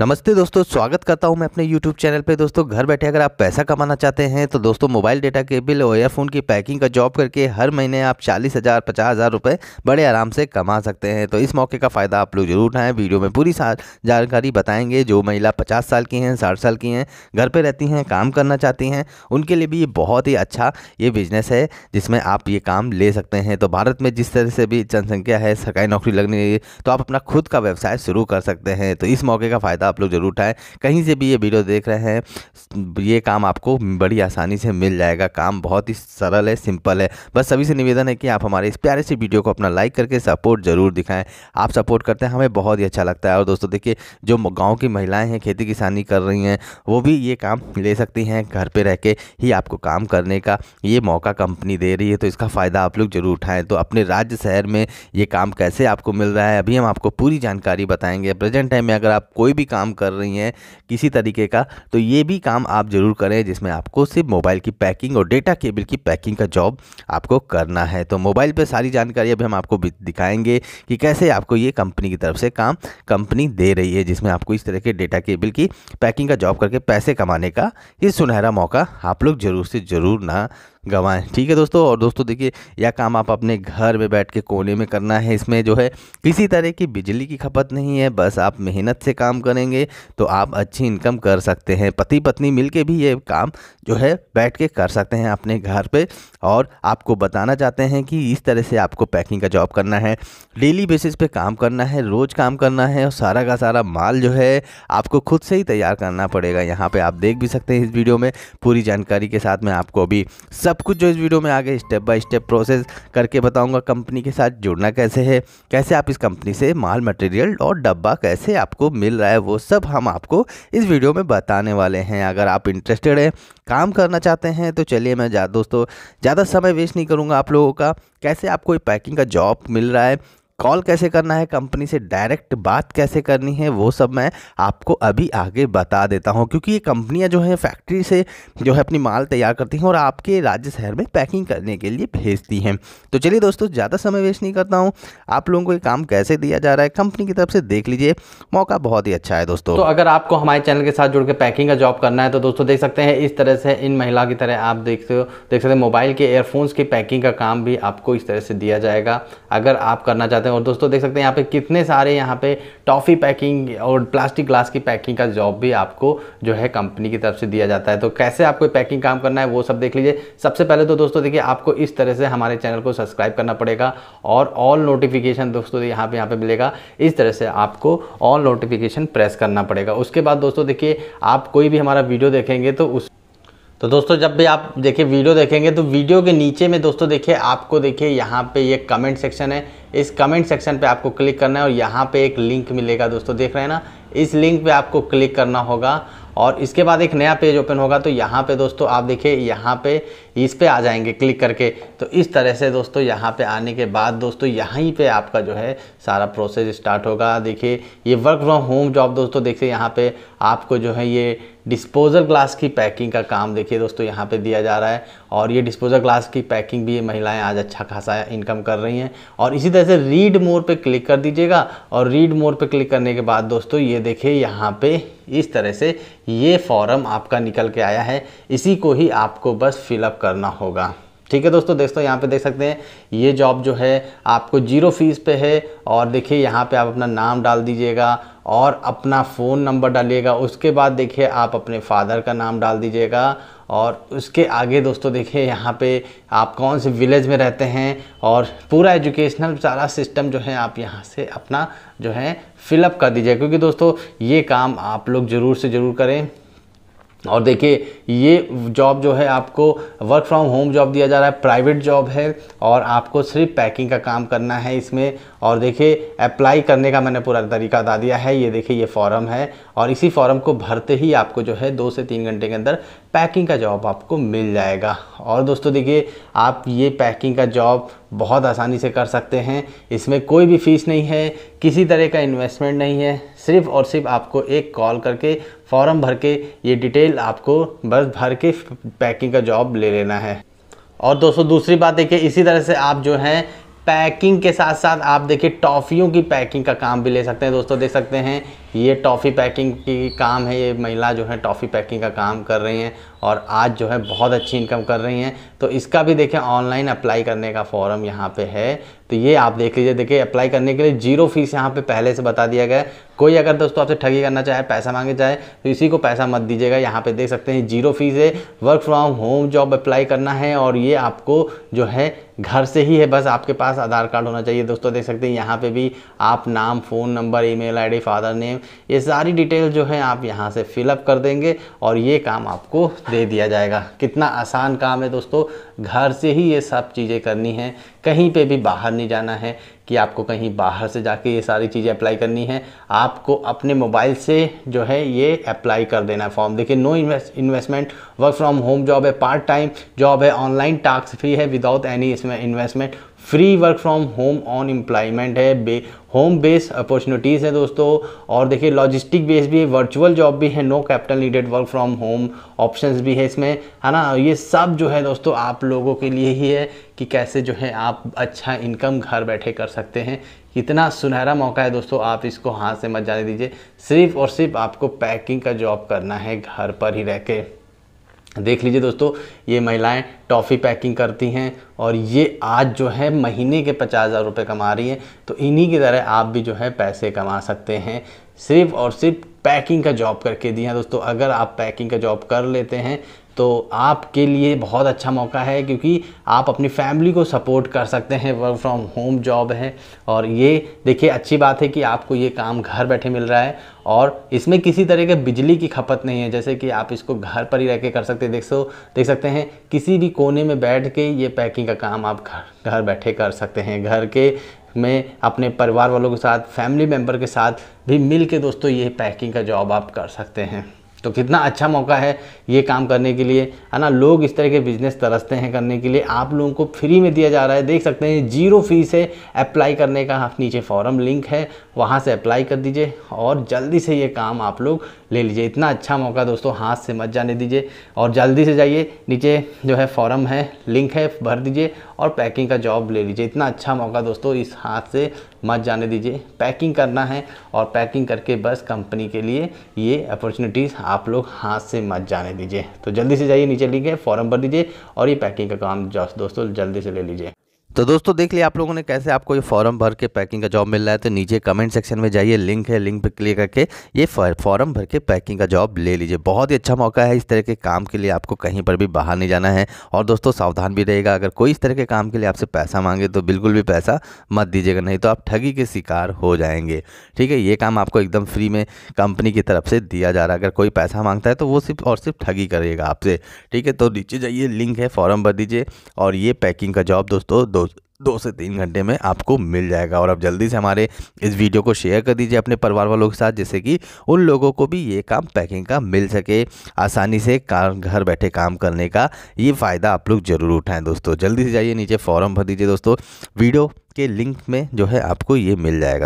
नमस्ते दोस्तों स्वागत करता हूं मैं अपने YouTube चैनल पे दोस्तों घर बैठे अगर आप पैसा कमाना चाहते हैं तो दोस्तों मोबाइल डेटा के बिल और एयरफोन की पैकिंग का जॉब करके हर महीने आप चालीस हज़ार पचास हज़ार रुपये बड़े आराम से कमा सकते हैं तो इस मौके का फ़ायदा आप लोग जरूर उठाएं वीडियो में पूरी जानकारी बताएंगे जो महिला पचास साल की हैं साठ साल की हैं घर पर रहती हैं काम करना चाहती हैं उनके लिए भी ये बहुत ही अच्छा ये बिजनेस है जिसमें आप ये काम ले सकते हैं तो भारत में जिस तरह से भी जनसंख्या है सरकारी नौकरी लगने तो आप अपना खुद का व्यवसाय शुरू कर सकते हैं तो इस मौके का फ़ायदा आप लोग ज़रूर उठाएं कहीं से भी ये वीडियो देख रहे हैं ये काम आपको बड़ी आसानी से मिल जाएगा काम बहुत ही सरल है सिंपल है बस सभी से निवेदन है कि आप हमारे इस प्यारे से वीडियो को अपना लाइक करके सपोर्ट ज़रूर दिखाएँ आप सपोर्ट करते हैं हमें बहुत ही अच्छा लगता है और दोस्तों देखिए जो गाँव की महिलाएँ हैं खेती किसानी कर रही हैं वो भी ये काम ले सकती हैं घर पर रह के ही आपको काम करने का ये मौका कंपनी दे रही है तो इसका फ़ायदा आप लोग ज़रूर उठाएँ तो अपने राज्य शहर में ये काम कैसे आपको मिल रहा है अभी हम आपको पूरी जानकारी बताएंगे प्रेजेंट टाइम में अगर आप कोई भी काम काम कर रही हैं किसी तरीके का तो ये भी काम आप ज़रूर करें जिसमें आपको सिर्फ मोबाइल की पैकिंग और डेटा केबल की पैकिंग का जॉब आपको करना है तो मोबाइल पर सारी जानकारी अभी हम आपको दिखाएंगे कि कैसे आपको ये कंपनी की तरफ से काम कंपनी दे रही है जिसमें आपको इस तरह के डेटा केबल की पैकिंग का जॉब करके पैसे कमाने का ये सुनहरा मौका आप लोग ज़रूर से ज़रूर ना गंवाएं ठीक है दोस्तों और दोस्तों देखिए यह काम आप अपने घर में बैठ के कोने में करना है इसमें जो है किसी तरह की बिजली की खपत नहीं है बस आप मेहनत से काम करेंगे तो आप अच्छी इनकम कर सकते हैं पति पत्नी मिल भी ये काम जो है बैठ के कर सकते हैं अपने घर पर और आपको बताना चाहते हैं कि इस तरह से आपको पैकिंग का जॉब करना है डेली बेसिस पे काम करना है रोज़ काम करना है और सारा का सारा माल जो है आपको खुद से ही तैयार करना पड़ेगा यहाँ पे आप देख भी सकते हैं इस वीडियो में पूरी जानकारी के साथ मैं आपको अभी सब सब कुछ जो इस वीडियो में आगे स्टेप बाय स्टेप प्रोसेस करके बताऊंगा कंपनी के साथ जुड़ना कैसे है कैसे आप इस कंपनी से माल मटेरियल और डब्बा कैसे आपको मिल रहा है वो सब हम आपको इस वीडियो में बताने वाले हैं अगर आप इंटरेस्टेड हैं काम करना चाहते हैं तो चलिए मैं जा दोस्तों ज़्यादा समय वेस्ट नहीं करूँगा आप लोगों का कैसे आपको पैकिंग का जॉब मिल रहा है कॉल कैसे करना है कंपनी से डायरेक्ट बात कैसे करनी है वो सब मैं आपको अभी आगे बता देता हूँ क्योंकि ये कंपनियाँ जो है फैक्ट्री से जो है अपनी माल तैयार करती हैं और आपके राज्य शहर में पैकिंग करने के लिए भेजती हैं तो चलिए दोस्तों ज़्यादा समय वेस्ट नहीं करता हूँ आप लोगों को ये काम कैसे दिया जा रहा है कंपनी की तरफ से देख लीजिए मौका बहुत ही अच्छा है दोस्तों तो अगर आपको हमारे चैनल के साथ जुड़ के पैकिंग का जॉब करना है तो दोस्तों देख सकते हैं इस तरह से इन महिला की तरह आप देखते हो देख सकते हैं मोबाइल के एयरफोन्स की पैकिंग का काम भी आपको इस तरह से दिया जाएगा अगर आप करना चाहते हैं हैं और दोस्तों देख सकते हैं यहाँ पे कितने सारे यहाँ पे टॉफ़ी पैकिंग और प्लास्टिक ग्लास की पैकिंग का जॉब भी आपको जो है कंपनी की तरफ से दिया जाता है तो कैसे आपको पैकिंग काम करना है वो सब देख लीजिए सबसे पहले तो दोस्तों देखिए आपको इस तरह से हमारे चैनल को सब्सक्राइब करना पड़ेगा और ऑल नोटिफिकेशन दोस्तों यहाँ पर यहाँ पर मिलेगा इस तरह से आपको ऑल नोटिफिकेशन प्रेस करना पड़ेगा उसके बाद दोस्तों देखिए आप कोई भी हमारा वीडियो देखेंगे तो उस तो दोस्तों जब भी आप देखिए वीडियो देखेंगे तो वीडियो के नीचे में दोस्तों देखिए आपको देखिए यहाँ पे ये कमेंट सेक्शन है इस कमेंट सेक्शन पे आपको क्लिक करना है और यहाँ पे एक लिंक मिलेगा दोस्तों देख रहे हैं ना इस लिंक पे आपको क्लिक करना होगा और इसके बाद एक नया पेज ओपन होगा तो यहाँ पे दोस्तों आप देखिए यहाँ पे इस पे आ जाएंगे क्लिक करके तो इस तरह से दोस्तों यहाँ पे आने के बाद दोस्तों यहीं पे आपका जो है सारा प्रोसेस स्टार्ट होगा देखिए ये वर्क फ्रॉम होम जॉब दोस्तों देखिए यहाँ पे आपको जो है ये डिस्पोजल ग्लास की पैकिंग का काम देखिए दोस्तों यहाँ पे दिया जा रहा है और ये डिस्पोजल ग्लास की पैकिंग भी ये महिलाएं आज अच्छा खासा इनकम कर रही हैं और इसी तरह से रीड मोर पे क्लिक कर दीजिएगा और रीड मोर पे क्लिक करने के बाद दोस्तों ये देखिए यहाँ पे इस तरह से ये फॉर्म आपका निकल के आया है इसी को ही आपको बस फिलअप करना होगा ठीक है दोस्तों दोस्तों यहाँ पे देख सकते हैं ये जॉब जो है आपको जीरो फीस पे है और देखिए यहाँ पे आप अपना नाम डाल दीजिएगा और अपना फ़ोन नंबर डालिएगा उसके बाद देखिए आप अपने फादर का नाम डाल दीजिएगा और उसके आगे दोस्तों देखिए यहाँ पे आप कौन से विलेज में रहते हैं और पूरा एजुकेशनल सारा सिस्टम जो है आप यहाँ से अपना जो है फिलअप कर दीजिए क्योंकि दोस्तों ये काम आप लोग ज़रूर से ज़रूर करें और देखिए ये जॉब जो है आपको वर्क फ्रॉम होम जॉब दिया जा रहा है प्राइवेट जॉब है और आपको सिर्फ पैकिंग का काम करना है इसमें और देखिए अप्लाई करने का मैंने पूरा तरीका बता दिया है ये देखिए ये फॉर्म है और इसी फॉर्म को भरते ही आपको जो है दो से तीन घंटे के अंदर पैकिंग का जॉब आपको मिल जाएगा और दोस्तों देखिए आप ये पैकिंग का जॉब बहुत आसानी से कर सकते हैं इसमें कोई भी फीस नहीं है किसी तरह का इन्वेस्टमेंट नहीं है सिर्फ और सिर्फ आपको एक कॉल करके फॉर्म भर के ये डिटेल आपको बस भर के पैकिंग का जॉब ले लेना है और दोस्तों दूसरी बात देखिए इसी तरह से आप जो हैं पैकिंग के साथ साथ आप देखिए टॉफ़ियों की पैकिंग का काम भी ले सकते हैं दोस्तों देख सकते हैं ये टॉफ़ी पैकिंग की काम है ये महिला जो है टॉफ़ी पैकिंग का काम कर रही हैं और आज जो है बहुत अच्छी इनकम कर रही हैं तो इसका भी देखें ऑनलाइन अप्लाई करने का फॉर्म यहाँ पे है तो ये आप देख लीजिए देखिए अप्लाई करने के लिए जीरो फीस यहाँ पे पहले से बता दिया गया है कोई अगर दोस्तों आपसे ठगी करना चाहे पैसा मांगे चाहे तो इसी को पैसा मत दीजिएगा यहाँ पर देख सकते हैं जीरो फीस है work from home job apply करना है और ये आपको जो है घर से ही है बस आपके पास आधार कार्ड होना चाहिए दोस्तों देख सकते हैं यहाँ पर भी आप नाम phone number e mail father name ये सारी डिटेल जो है आप यहाँ से फिलअप कर देंगे और ये काम आपको दे दिया जाएगा कितना आसान काम है दोस्तों घर से ही ये सब चीज़ें करनी है कहीं पे भी बाहर नहीं जाना है कि आपको कहीं बाहर से जाके ये सारी चीज़ें अप्लाई करनी है आपको अपने मोबाइल से जो है ये अप्लाई कर देना है फॉर्म देखिए no investment work from home job है पार्ट टाइम जॉब है ऑनलाइन टास्क फ्री है विदाउट एनी इसमें investment free work from home on employment है बे होम बेस अपॉर्चुनिटीज़ है दोस्तों और देखिए लॉजिस्टिक बेस भी है वर्चुअल जॉब भी है no capital needed work from home options भी है इसमें है ना ये सब जो है दोस्तों आप लोगों के लिए ही है कि कैसे जो है आप अच्छा इनकम घर बैठे कर सकते हैं कितना सुनहरा मौका है दोस्तों आप इसको हाथ से मत जाने दीजिए सिर्फ और सिर्फ आपको पैकिंग का जॉब करना है घर पर ही रह के देख लीजिए दोस्तों ये महिलाएं टॉफ़ी पैकिंग करती हैं और ये आज जो है महीने के पचास हज़ार रुपये कमा रही हैं तो इन्हीं की तरह आप भी जो है पैसे कमा सकते हैं सिर्फ और सिर्फ पैकिंग का जॉब करके दिया हैं दोस्तों अगर आप पैकिंग का जॉब कर लेते हैं तो आपके लिए बहुत अच्छा मौका है क्योंकि आप अपनी फैमिली को सपोर्ट कर सकते हैं वर्क फ्रॉम होम जॉब है और ये देखिए अच्छी बात है कि आपको ये काम घर बैठे मिल रहा है और इसमें किसी तरह के बिजली की खपत नहीं है जैसे कि आप इसको घर पर ही रह के कर सकते देख सो देख सकते हैं किसी भी कोने में बैठ के ये पैकिंग का काम आप घर घर बैठे कर सकते हैं घर के में अपने परिवार वालों के साथ फैमिली मेम्बर के साथ भी मिल के दोस्तों ये पैकिंग का जॉब आप कर सकते हैं तो कितना अच्छा मौका है ये काम करने के लिए है ना लोग इस तरह के बिजनेस तरसते हैं करने के लिए आप लोगों को फ्री में दिया जा रहा है देख सकते हैं जीरो फी से अप्लाई करने का नीचे फॉरम लिंक है वहाँ से अप्लाई कर दीजिए और जल्दी से ये काम आप लोग ले लीजिए इतना अच्छा मौका दोस्तों हाथ से मत जाने दीजिए और जल्दी से जाइए नीचे जो है फॉरम है लिंक है भर दीजिए और पैकिंग का जॉब ले लीजिए इतना अच्छा मौका दोस्तों इस हाथ से मत जाने दीजिए पैकिंग करना है और पैकिंग करके बस कंपनी के लिए ये अपॉर्चुनिटीज़ आप लोग हाथ से मत जाने दीजिए तो जल्दी से जाइए नीचे लिखे फॉर्म भर दीजिए और ये पैकिंग का काम दोस्तों जल्दी से ले लीजिए तो दोस्तों देख लिया आप लोगों ने कैसे आपको ये फॉर्म भर के पैकिंग का जॉब मिल रहा है तो नीचे कमेंट सेक्शन में जाइए लिंक है लिंक पर क्लिक करके ये फॉर्म भर के पैकिंग का जॉब ले लीजिए बहुत ही अच्छा मौका है इस तरह के काम के लिए आपको कहीं पर भी बाहर नहीं जाना है और दोस्तों सावधान भी रहेगा अगर कोई इस तरह के काम के लिए आपसे पैसा मांगे तो बिल्कुल भी पैसा मत दीजिएगा नहीं तो आप ठगी के शिकार हो जाएंगे ठीक है ये काम आपको एकदम फ्री में कंपनी की तरफ से दिया जा रहा है अगर कोई पैसा मांगता है तो वो सिर्फ और सिर्फ ठगी करेगा आपसे ठीक है तो नीचे जाइए लिंक है फॉर्म भर दीजिए और ये पैकिंग का जॉब दोस्तों दो दो से तीन घंटे में आपको मिल जाएगा और आप जल्दी से हमारे इस वीडियो को शेयर कर दीजिए अपने परिवार वालों के साथ जिससे कि उन लोगों को भी ये काम पैकिंग का मिल सके आसानी से काम घर बैठे काम करने का ये फ़ायदा आप लोग ज़रूर उठाएं दोस्तों जल्दी से जाइए नीचे फॉर्म भर दीजिए दोस्तों वीडियो के लिंक में जो है आपको ये मिल जाएगा